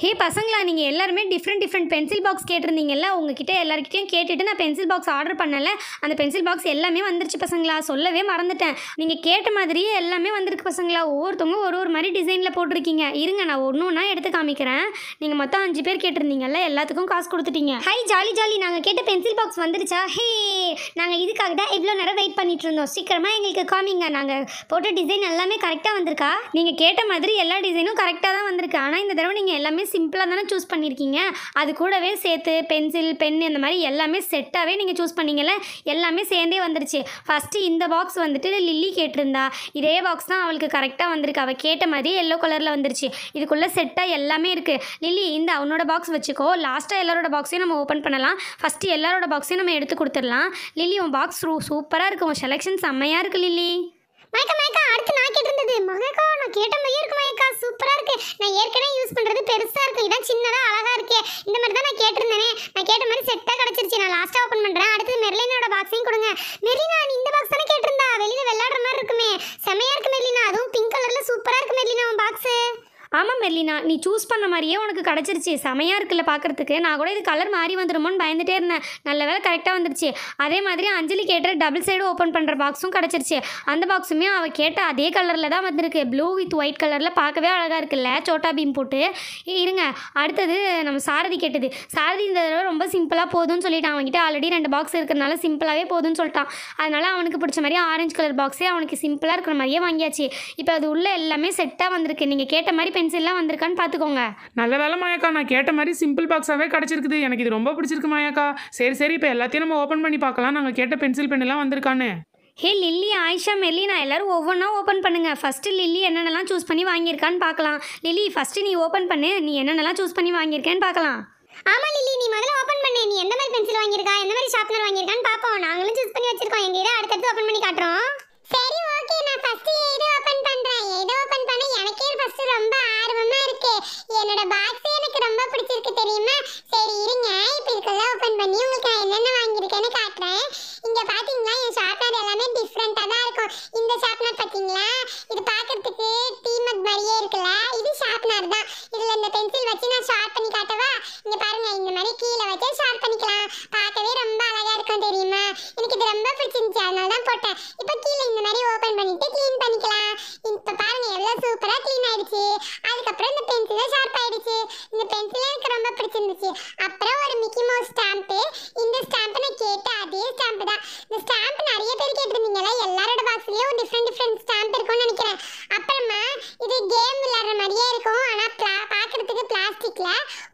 ஹே பசங்களா நீங்கள் எல்லாருமே டிஃப்ரெண்ட் டிஃப்ரெண்ட் பென்சில் பாக்ஸ் கேட்டிருந்தீங்கல்ல உங்ககிட்ட எல்லாருக்கிட்டையும் கேட்டுட்டு நான் பென்சில் பாக்ஸ் ஆர்டர் பண்ணல அந்த பென்சில் பாக்ஸ் எல்லாமே வந்துருச்சு பசங்களா சொல்லவே மறந்துட்டேன் நீங்கள் கேட்ட மாதிரியே எல்லாமே வந்திருக்கு பசங்களா ஒவ்வொருத்தவங்க ஒரு ஒரு மாதிரி டிசைனில் போட்டிருக்கீங்க இருங்க நான் ஒன்று ஒன்றா எடுத்து காமிக்கிறேன் நீங்கள் மொத்தம் அஞ்சு பேர் கேட்டிருந்தீங்கல்ல எல்லாத்துக்கும் காசு கொடுத்துட்டீங்க ஹை ஜாலி ஜாலி நாங்கள் கேட்ட பென்சில் பாக்ஸ் வந்துருச்சா ஹே நாங்கள் இதுக்காக தான் இவ்வளோ நேரம் வெயிட் பண்ணிட்டு இருந்தோம் சீக்கிரமாக எங்களுக்கு காமிங்க நாங்கள் போட்ட டிசைன் எல்லாமே கரெக்டாக வந்திருக்கா நீங்கள் கேட்ட மாதிரி எல்லா டிசைனும் கரெக்டாக தான் வந்திருக்கு ஆனால் இந்த தடவை நீங்கள் எல்லாமே எல்லாமே சிம்பிளாக தானே சூஸ் பண்ணியிருக்கீங்க அது கூடவே சேர்த்து பென்சில் பென் இந்த மாதிரி எல்லாமே செட்டாகவே நீங்கள் சூஸ் பண்ணிங்கல்ல எல்லாமே சேர்ந்தே வந்துருச்சு ஃபஸ்ட்டு இந்த பாக்ஸ் வந்துட்டு லில்லி கேட்டிருந்தா இதே பாக்ஸ் தான் அவளுக்கு கரெக்டாக வந்திருக்கு அவள் கேட்ட மாதிரி எல்லோ கலரில் வந்துருச்சு இதுக்குள்ளே செட்டாக எல்லாமே இருக்குது லில்லி இந்த அவனோட பாக்ஸ் வச்சுக்கோ லாஸ்ட்டாக எல்லாரோட பாக்ஸையும் நம்ம ஓப்பன் பண்ணலாம் ஃபஸ்ட்டு எல்லாரோட பாக்ஸையும் நம்ம எடுத்து கொடுத்துடலாம் லில்லி உன் பாக்ஸ் சூப்பராக இருக்கும் உன் செலெக்ஷன் செம்மையாக இருக்குது லில்லி மயக்கா மயக்கா அடுத்து நான் கேட்டிருந்தது மகக்கா நான் கேட்ட மாதிரி இருக்கு மயக்கா சூப்பரா இருக்கு நான் ஏற்கனவே யூஸ் பண்றது பெருசா இருக்கு இதான் சின்னதா அழகா இருக்கே இந்த மாதிரி தான் நான் கேட்டிருந்தேனே நான் கேட்ட மாதிரி செட்டா கிடச்சிருச்சு நான் லாஸ்ட் ஓபன் பண்றேன் அடுத்து மெர்லினோட பாக்ஸையும் கொடுங்க மெர்லினா நீ இந்த மெர்லினா நீ சூஸ் பண்ண மாதிரியே உனக்கு கிடச்சிருச்சு செமையாக இருக்குல்ல பார்க்குறதுக்கு நான் கூட இது கலர் மாறி வந்துடுமோன்னு பயந்துட்டே இருந்தேன் நல்ல வேலை கரெக்டாக வந்துருச்சு அதே மாதிரி அஞ்சலி கேட்டு டபுள் சைடு ஓப்பன் பண்ணுற பாக்ஸும் கிடச்சிருச்சு அந்த பாக்ஸுமே அவள் கேட்ட அதே கலரில் தான் வந்திருக்கு ப்ளூ வித் ஒயிட் கலரில் பார்க்கவே அழகாக இருக்குல்ல சோட்டா பீம் போட்டு இருங்க அடுத்தது நம்ம சாரதி கேட்டது சாரதி இந்த தடவை ரொம்ப சிம்பிளாக போதும்னு சொல்லிட்டான் அவன்கிட்ட ஆல்ரெடி ரெண்டு பாக்ஸ் இருக்கிறனால சிம்பிளாகவே போதும்னு சொல்லிட்டான் அதனால் அவனுக்கு பிடிச்ச மாதிரி ஆரஞ்சு கலர் பாக்ஸே அவனுக்கு சிம்பிளாக இருக்கிற மாதிரியே வாங்கியாச்சு இப்போ அது உள்ளே எல்லாமே செட்டாக வந்திருக்கு நீங்கள் கேட்ட மாதிரி பென்சில்லாம் தான் வந்திருக்கான்னு பார்த்துக்கோங்க நல்ல வேலை மாயாக்கா நான் கேட்ட மாதிரி சிம்பிள் பாக்ஸாகவே கிடச்சிருக்குது எனக்கு இது ரொம்ப பிடிச்சிருக்கு மாயாக்கா சரி சரி இப்போ எல்லாத்தையும் நம்ம ஓப்பன் பண்ணி பார்க்கலாம் நாங்கள் கேட்ட பென்சில் எல்லாம் வந்திருக்கான்னு ஹே லில்லி ஆயிஷா மெல்லி நான் எல்லோரும் ஒவ்வொன்றா ஓப்பன் பண்ணுங்கள் ஃபஸ்ட்டு லில்லி என்னென்னலாம் சூஸ் பண்ணி வாங்கியிருக்கான்னு பார்க்கலாம் லில்லி ஃபஸ்ட்டு நீ ஓப்பன் பண்ணு நீ என்னென்னலாம் சூஸ் பண்ணி வாங்கியிருக்கேன்னு பார்க்கலாம் ஆமாம் லில்லி நீ முதல்ல ஓப்பன் பண்ணு நீ எந்த மாதிரி பென்சில் வாங்கியிருக்கா எந்த மாதிரி ஷார்ப்னர் வாங்கியிருக்கான்னு பார்ப்போம் நாங்களும் சூஸ் பண்ணி வச்சிருக்கோம் எங்கள் அடுத்தடுத்து ஓப்பன் பண்ணி காட்டுறோம் என்னோட பாக்ஸ் பென்சில் எனக்கு ரொம்ப பிடிச்சிருந்துச்சு அப்புறம் ஒரு மிக்கி மவுஸ் ஸ்டாம்ப்பு இந்த ஸ்டாம்ப் நான் கேட்ட அதே ஸ்டாம்ப் தான் இந்த ஸ்டாம்ப் நிறைய பேர் கேட்டிருந்தீங்களா எல்லாரோட பாக்ஸ்லயும் டிஃப்ரெண்ட் டிஃப்ரெண்ட் ஸ்டாம்ப் இருக்கும்னு நினைக்கிறேன்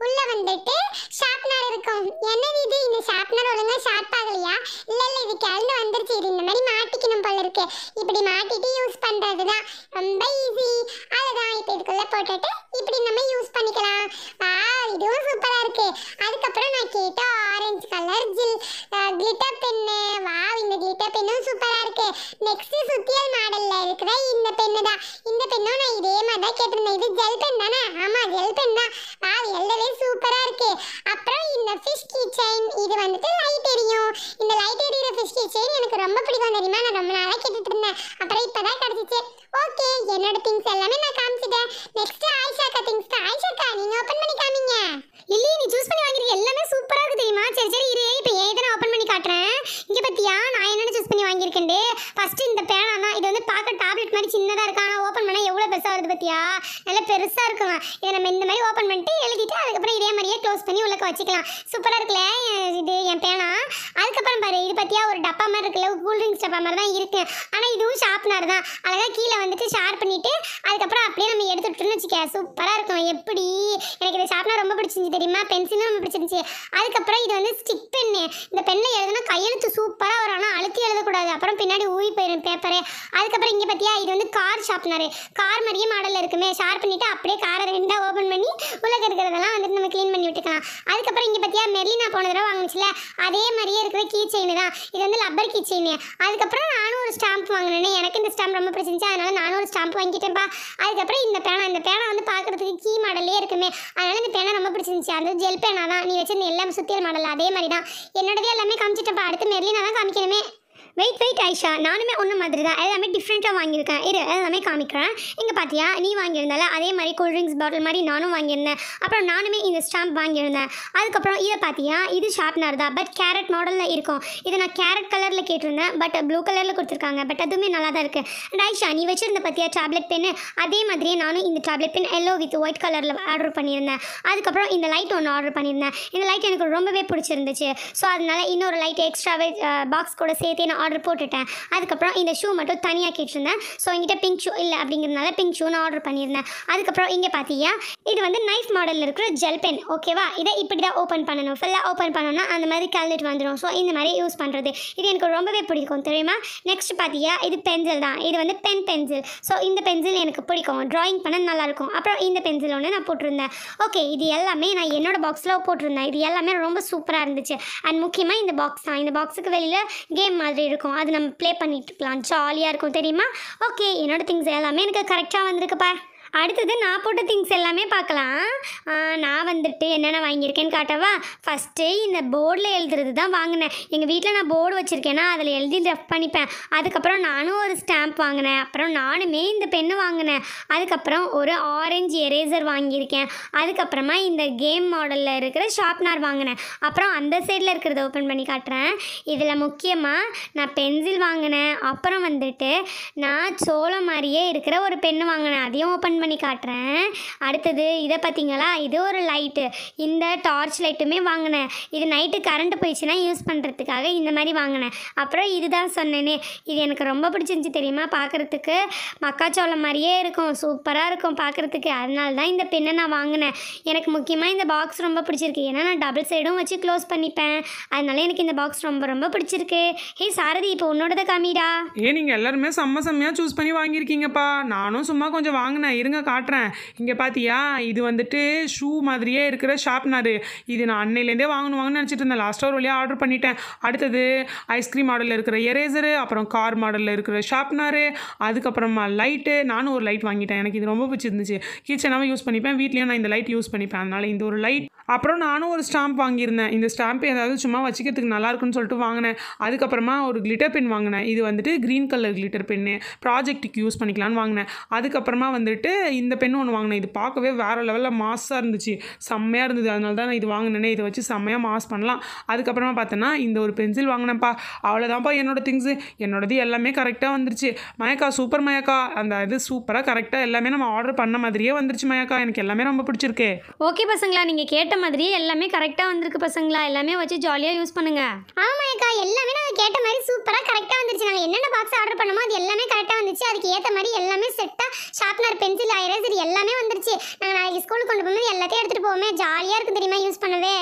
உள்ள வந்துட்டு ஷார்ப்னர் இருக்கும் என்னது இது இந்த ஷார்ப்னர் ஒழுங்கா ஷார்ப் ஆகலையா இல்ல இல்ல இது கிழந்து வந்துருச்சு இது இந்த மாதிரி மாட்டிக்கணும் போல இருக்கு இப்படி மாட்டிட்டு யூஸ் பண்றதுதான் ரொம்ப ஈஸி அதுதான் இப்ப இதுக்குள்ள போட்டுட்டு இப்படி நம்ம யூஸ் பண்ணிக்கலாம் வா இதுவும் சூப்பரா இருக்கு அதுக்கப்புறம் நான் கேட்டேன் orange colour gel glitter pen wow இந்த கிளிட்டர் பென்னும் சூப்பரா இருக்கு நெக்ஸ்ட் சுத்தியல் மாடல்ல இருக்கிற இந்த பெண்ணு தான் இந்த பென்னும் நான் இதே மாதிரி தான் கேட்டிருந்தேன் இது ஜெல் பென் தானே ஆமா ஜெல் பென் தான் வாவ் எல்லாமே சூப்பரா இருக்கு அப்புறம் இந்த ஃபிஷ் கீ செயின் இது வந்துட்டு லைட் எரியும் இந்த லைட் எரியிற ஃபிஷ் கீ செயின் எனக்கு ரொம்ப பிடிக்கும் தெரியுமா நான் ரொம்ப நாளாக கேட்டுட்டு இருந்தேன் அப்புறம் இப்போதான் கிடைச்சிச்சு ஓகே என்னோட திங்ஸ் எல்லாமே பெருசாக இருக்குமா இதை நம்ம இந்த மாதிரி ஓப்பன் பண்ணிட்டு க்ளோஸ் பண்ணி உள்ளக்க வச்சுக்கலாம் சூப்பராக இருக்குல்ல இது என் பேனா அதுக்கப்புறம் பாரு இது பற்றியா ஒரு டப்பா மாதிரி இருக்குல்ல கூல்ட்ரிங்க்ஸ் டப்பா மாதிரி தான் இருக்குது ஆனால் இதுவும் ஷார்ப்னர் தான் அழகாக கீழே வந்துட்டு ஷார்ப் பண்ணிவிட்டு அதுக்கப்புறம் அப்படியே நம்ம எடுத்துட்டோம்னு வச்சுக்க சூப்பராக இருக்கும் எப்படி எனக்கு இது ஷார்ப்னர் ரொம்ப பிடிச்சிருந்துச்சு தெரியுமா பென்சிலும் ரொம்ப பிடிச்சிருந்துச்சு அதுக்கப்புறம் இது வந்து ஸ்டிக் பென்னு இந்த பெண்ணை எழுதுனா கையெழுத்து சூப்பராக வரும் ஆனால் அழுத்தி எழுதக்கூடாது அப்புறம் பின்னாடி ஊறி போயிடும் பேப்பரு அதுக்கப்புறம் இங்கே பார்த்தியா இது வந்து கார் ஷார்ப்னர் கார் மாதிரியே மாடலில் இருக்குமே ஷார்ப் பண்ணிவிட்டு அப்படியே காரை ரெண்டாக ஓப்பன் பண்ணி உள்ளே இருக்கிறதெல்லாம் வந்துட்டு நம்ம க்ளீன் பார்க்கலாம் அதுக்கப்புறம் இங்கே பார்த்தியா மெர்லினா போன தடவை வாங்கினுச்சுல அதே மாதிரியே இருக்கிற கீ செயின் தான் இது வந்து லப்பர் கீ செயின் அதுக்கப்புறம் நானும் ஒரு ஸ்டாம்ப் வாங்கினேன் எனக்கு இந்த ஸ்டாம்ப் ரொம்ப பிடிச்சிருந்துச்சு அதனால நானும் ஒரு ஸ்டாம்ப் வாங்கிட்டேன்ப்பா அதுக்கப்புறம் இந்த பேனா இந்த பேனா வந்து பார்க்குறதுக்கு கீ மாடலே இருக்குமே அதனால இந்த பேனா ரொம்ப பிடிச்சிருந்துச்சு அது ஜெல் பேனா தான் நீ வச்சிருந்த எல்லாம் சுத்தியல் மாடல் அதே மாதிரி தான் என்னோடதே எல்லாமே காமிச்சிட்டப்பா அடுத்து மெர்லினா தான் காமிக்கணுமே வெயிட் வெயிட் ஐஷா நானுமே ஒன்று மாதிரி தான் எல்லாமே டிஃப்ரெண்ட்டாக வாங்கியிருக்கேன் இரு எல்லாமே காமிக்கிறேன் இங்கே பார்த்தியா நீ வாங்கியிருந்தால அதே மாதிரி கூல் ட்ரிங்க்ஸ் பாட்டில் மாதிரி நானும் வாங்கியிருந்தேன் அப்புறம் நானுமே இந்த ஸ்டாம்ப் வாங்கியிருந்தேன் அதுக்கப்புறம் இதை பார்த்தியா இது ஷார்ப்னர் தான் பட் கேரட் மாடலில் இருக்கும் இதை நான் கேரட் கலரில் கேட்டிருந்தேன் பட் ப்ளூ கலரில் கொடுத்துருக்காங்க பட் அதுவுமே நல்லா தான் இருக்குது அண்ட் ஐஷா நீ வச்சுருந்த பார்த்தியா டேப்லெட் பென்னு அதே மாதிரியே நானும் இந்த tablet pen yellow with white கலரில் ஆர்டர் பண்ணியிருந்தேன் அதுக்கப்புறம் இந்த லைட் ஒன்று ஆர்டர் பண்ணியிருந்தேன் இந்த லைட் எனக்கு ரொம்பவே பிடிச்சிருந்துச்சு ஸோ அதனால் இன்னொரு லைட் எக்ஸ்ட்ராவே பாக்ஸ் கூட சேர்த்தே நான் ஆர்டர் போட்டுட்டேன் அதுக்கப்புறம் இந்த ஷூ மட்டும் தனியாக கேட்டிருந்தேன் ஸோ என்கிட்ட பிங்க் ஷூ இல்லை அப்படிங்கிறதுனால பிங்க் ஷூ நான் ஆர்டர் பண்ணியிருந்தேன் அதுக்கப்புறம் இங்கே பார்த்தியா இது வந்து நைஃப் மாடலில் இருக்கிற ஜெல் பென் ஓகேவா இதை இப்படி தான் ஓப்பன் பண்ணணும் ஃபுல்லாக ஓப்பன் பண்ணணும்னா அந்த மாதிரி கலந்துட்டு வந்துடும் ஸோ இந்த மாதிரி யூஸ் பண்ணுறது இது எனக்கு ரொம்பவே பிடிக்கும் தெரியுமா நெக்ஸ்ட் பார்த்தியா இது பென்சில் தான் இது வந்து பென் பென்சில் ஸோ இந்த பென்சில் எனக்கு பிடிக்கும் ட்ராயிங் பண்ண நல்லாயிருக்கும் அப்புறம் இந்த பென்சில் ஒன்று நான் போட்டிருந்தேன் ஓகே இது எல்லாமே நான் என்னோடய பாக்ஸில் போட்டிருந்தேன் இது எல்லாமே ரொம்ப சூப்பராக இருந்துச்சு அண்ட் முக்கியமாக இந்த பாக்ஸ் தான் இந்த பாக்ஸுக்கு வெளியில் கேம் மாதிரி இருக்கும் இருக்கும் அது நம்ம ப்ளே இருக்கலாம் ஜாலியாக இருக்கும் தெரியுமா ஓகே என்னோடய திங்ஸ் எல்லாமே எனக்கு கரெக்டாக வந்திருக்குப்பா அடுத்தது நான் போட்ட திங்ஸ் எல்லாமே பார்க்கலாம் நான் வந்துட்டு என்னென்ன வாங்கியிருக்கேன்னு காட்டவா ஃபஸ்ட்டு இந்த போர்டில் எழுதுறது தான் வாங்கினேன் எங்கள் வீட்டில் நான் போர்டு வச்சுருக்கேன்னா அதில் எழுதி ரஃப் பண்ணிப்பேன் அதுக்கப்புறம் நானும் ஒரு ஸ்டாம்ப் வாங்கினேன் அப்புறம் நானுமே இந்த பெண்ணு வாங்கினேன் அதுக்கப்புறம் ஒரு ஆரஞ்சு எரேசர் வாங்கியிருக்கேன் அதுக்கப்புறமா இந்த கேம் மாடலில் இருக்கிற ஷார்ப்னர் வாங்கினேன் அப்புறம் அந்த சைடில் இருக்கிறத ஓப்பன் பண்ணி காட்டுறேன் இதில் முக்கியமாக நான் பென்சில் வாங்கினேன் அப்புறம் வந்துட்டு நான் சோளம் மாதிரியே இருக்கிற ஒரு பெண்ணு வாங்கினேன் அதையும் ஓப்பன் ஆன் பண்ணி காட்டுறேன் அடுத்தது இதை பார்த்தீங்களா இது ஒரு லைட்டு இந்த டார்ச் லைட்டுமே வாங்கினேன் இது நைட்டு கரண்ட்டு போயிடுச்சுன்னா யூஸ் பண்ணுறதுக்காக இந்த மாதிரி வாங்கினேன் அப்புறம் இதுதான் சொன்னேனே இது எனக்கு ரொம்ப பிடிச்சிருந்துச்சி தெரியுமா பார்க்குறதுக்கு மக்காச்சோளம் மாதிரியே இருக்கும் சூப்பராக இருக்கும் பார்க்குறதுக்கு அதனால தான் இந்த பெண்ணை நான் வாங்கினேன் எனக்கு முக்கியமாக இந்த பாக்ஸ் ரொம்ப பிடிச்சிருக்கு ஏன்னா நான் டபுள் சைடும் வச்சு க்ளோஸ் பண்ணிப்பேன் அதனால எனக்கு இந்த பாக்ஸ் ரொம்ப ரொம்ப பிடிச்சிருக்கு ஹே சாரதி இப்போ உன்னோடத காமிடா ஏ நீங்கள் எல்லாருமே செம்ம செம்மையாக சூஸ் பண்ணி வாங்கியிருக்கீங்கப்பா நானும் சும்மா கொஞ்சம் வாங்கினேன் இருங்க காட்டுறேன் இங்கே பார்த்தியா இது வந்துட்டு ஷூ மாதிரியே இருக்கிற ஷார்ப்னர் இது நான் அன்னையிலேருந்தே வாங்கணும் வாங்கணும்னு நினச்சிட்டு இருந்தேன் லாஸ்ட் ஒரு வழியாக ஆர்டர் பண்ணிட்டேன் அடுத்தது ஐஸ்கிரீம் மாடலில் இருக்கிற எரேசரு அப்புறம் கார் மாடலில் இருக்கிற ஷார்ப்னரு அதுக்கப்புறமா லைட்டு நானும் ஒரு லைட் வாங்கிட்டேன் எனக்கு இது ரொம்ப பிடிச்சிருந்துச்சு கிச்சனாகவும் யூஸ் பண்ணிப்பேன் வீட்லேயும் நான் இந்த லைட் யூஸ் பண்ணிப்பேன் அதனால் இந்த ஒரு லைட் அப்புறம் நானும் ஒரு ஸ்டாம்ப் வாங்கியிருந்தேன் இந்த ஸ்டாம்ப் ஏதாவது சும்மா வச்சுக்கிறதுக்கு நல்லாயிருக்குன்னு சொல்லிட்டு வாங்கினேன் அதுக்கப்புறமா ஒரு கிளிட்டர் பென் வாங்கினேன் இது வந்துட்டு க்ரீன் கலர் கிளிட்டர் பென்னு ப்ராஜெக்ட்டுக்கு யூஸ் பண்ணிக்கலான்னு வாங்கினேன் அதுக்கப்புறமா வந்துட்டு இந்த பென் ஒன்று வாங்கினேன் இது பார்க்கவே வேறு லெவலில் மாஸாக இருந்துச்சு செம்மையாக இருந்தது அதனால தான் நான் இது வாங்கினேனே இதை வச்சு செம்மையாக மாஸ் பண்ணலாம் அதுக்கப்புறமா பார்த்தோன்னா இந்த ஒரு பென்சில் வாங்கினேன்ப்பா அவ்வளோதான்ப்பா என்னோடய திங்ஸு என்னோடது எல்லாமே கரெக்டாக வந்துருச்சு மயக்கா சூப்பர் மயக்கா அந்த இது சூப்பராக கரெக்டாக எல்லாமே நம்ம ஆர்டர் பண்ண மாதிரியே வந்துருச்சு மயக்கா எனக்கு எல்லாமே ரொம்ப பிடிச்சிருக்கு ஓகே பசங்களா நீங்கள் கேட்ட மாதிரியே எல்லாமே கரெக்டாக வந்திருக்கு பசங்களா எல்லாமே வச்சு ஜாலியாக யூஸ் பண்ணுங்க ஆமாக்கா எல்லாமே நாங்கள் கேட்ட மாதிரி சூப்பராக கரெக்டாக வந்துருச்சு நாங்கள் என்னென்ன பாக்ஸ் ஆர்டர் பண்ணமோ அது எல்லாமே கரெக்டாக வந்துச்சு அதுக்கு ஏற்ற மாதிரி எல்லாமே செட்டாக ஷார்ப்னர் பென்சில் ஐரேசர் எல்லாமே வந்துருச்சு நாங்கள் நாளைக்கு ஸ்கூலுக்கு கொண்டு போகும்போது எல்லாத்தையும் எடுத்துகிட்டு போவோமே ஜாலியாக இருக்கும் தெரியுமா யூஸ் பண்ணவே